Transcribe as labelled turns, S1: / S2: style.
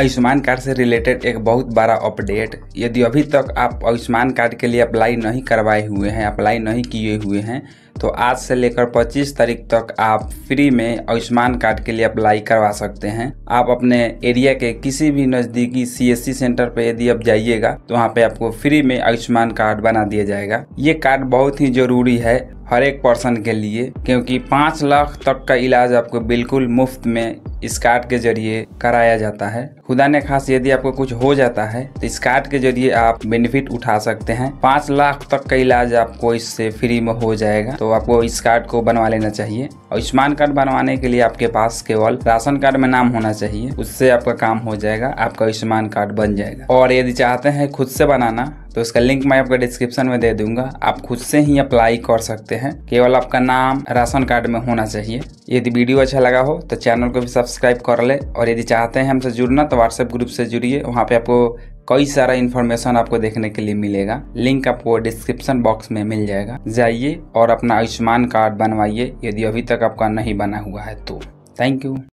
S1: Ayushman card से related एक बहुत बड़ा अपडेट यदि अभी तक आप आयुष्मान कार्ड के लिए अप्लाई नहीं करवाए हुए हैं अप्लाई नहीं किए हुए हैं तो आज से लेकर 25 तारीख तक आप फ्री में आयुष्मान कार्ड के लिए अप्लाई करवा सकते हैं आप अपने एरिया के किसी भी नज़दीकी सीएससी सेंटर पर यदि आप जाइएगा तो वहाँ पे आपको फ्री में आयुष्मान कार्ड बना दिया जाएगा ये कार्ड बहुत ही ज़रूरी है हर एक पर्सन के लिए क्योंकि पाँच लाख तक का इलाज आपको बिल्कुल मुफ्त में इस कार्ड के जरिए कराया जाता है खुदा ने खास यदि आपको कुछ हो जाता है तो इस कार्ड के जरिए आप बेनिफिट उठा सकते हैं पाँच लाख तक का इलाज आपको इससे फ्री में हो जाएगा तो आपको इस कार्ड को बनवा लेना चाहिए और आयुष्मान कार्ड बनवाने के लिए आपके पास केवल राशन कार्ड में नाम होना चाहिए उससे आपका काम हो जाएगा आपका आयुष्मान कार्ड बन जाएगा और यदि चाहते हैं खुद से बनाना तो इसका लिंक मैं आपको डिस्क्रिप्शन में दे दूंगा आप खुद से ही अप्लाई कर सकते हैं केवल आपका नाम राशन कार्ड में होना चाहिए यदि वीडियो अच्छा लगा हो तो चैनल को भी सब्सक्राइब कर ले और यदि चाहते हैं हमसे जुड़ना तो व्हाट्सएप ग्रुप से जुड़िए वहाँ पे आपको कई सारा इन्फॉर्मेशन आपको देखने के लिए मिलेगा लिंक आपको डिस्क्रिप्शन बॉक्स में मिल जाएगा जाइए और अपना आयुष्मान कार्ड बनवाइए यदि अभी तक आपका नहीं बना हुआ है तो थैंक यू